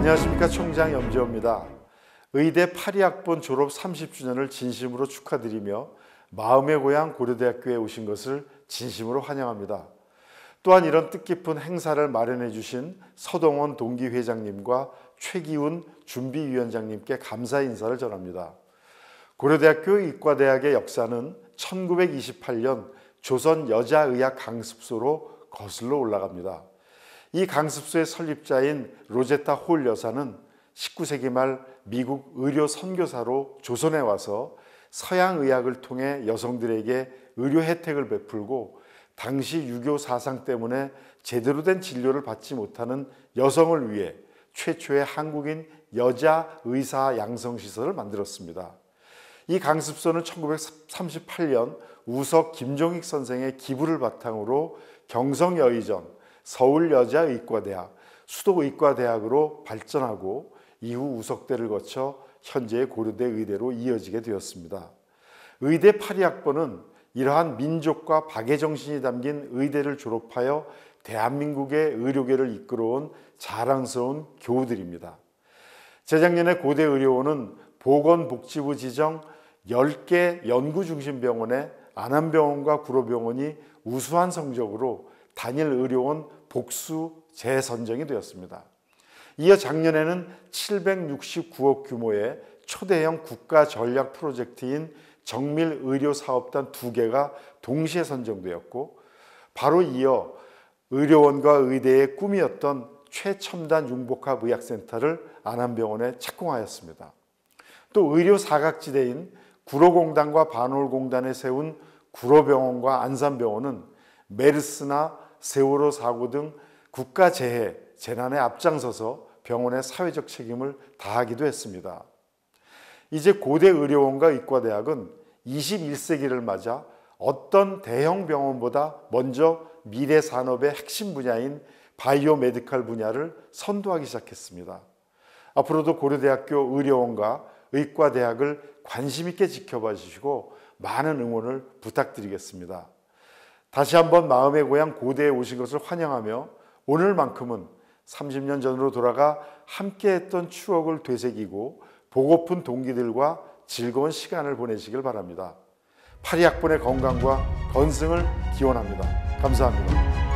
안녕하십니까 총장 염재호입니다. 의대 파리학번 졸업 30주년을 진심으로 축하드리며 마음의 고향 고려대학교에 오신 것을 진심으로 환영합니다. 또한 이런 뜻깊은 행사를 마련해 주신 서동원 동기회장님과 최기훈 준비위원장님께 감사 인사를 전합니다. 고려대학교 의과대학의 역사는 1928년 조선 여자의학 강습소로 거슬러 올라갑니다. 이 강습소의 설립자인 로제타 홀 여사는 19세기 말 미국 의료 선교사로 조선에 와서 서양 의학을 통해 여성들에게 의료 혜택을 베풀고 당시 유교 사상 때문에 제대로 된 진료를 받지 못하는 여성을 위해 최초의 한국인 여자 의사 양성 시설을 만들었습니다. 이 강습소는 1938년 우석 김종익 선생의 기부를 바탕으로 경성여의전 서울여자의과대학, 수도의과대학으로 발전하고 이후 우석대를 거쳐 현재의 고려대 의대로 이어지게 되었습니다. 의대 파리학번은 이러한 민족과 박애 정신이 담긴 의대를 졸업하여 대한민국의 의료계를 이끌어온 자랑스러운 교우들입니다. 재작년에 고대 의료원은 보건복지부 지정 10개 연구중심병원에 안암병원과 구로병원이 우수한 성적으로 단일 의료원 복수 재선정이 되었습니다. 이어 작년에는 769억 규모의 초대형 국가 전략 프로젝트인 정밀 의료 사업단 두 개가 동시에 선정되었고 바로 이어 의료원과 의대의 꿈이었던 최첨단 융복합 의학센터를 안암병원에 착공하였습니다. 또 의료 사각지대인 구로공단과 반월공단에 세운 구로병원과 안산병원은 메르스나 세월호 사고 등 국가 재해, 재난에 앞장서서 병원의 사회적 책임을 다하기도 했습니다. 이제 고대 의료원과 의과대학은 21세기를 맞아 어떤 대형 병원보다 먼저 미래 산업의 핵심 분야인 바이오메디컬 분야를 선도하기 시작했습니다. 앞으로도 고려대학교 의료원과 의과대학을 관심 있게 지켜봐 주시고 많은 응원을 부탁드리겠습니다. 다시 한번 마음의 고향 고대에 오신 것을 환영하며 오늘만큼은 30년 전으로 돌아가 함께했던 추억을 되새기고 보고픈 동기들과 즐거운 시간을 보내시길 바랍니다. 파리학번의 건강과 건승을 기원합니다. 감사합니다.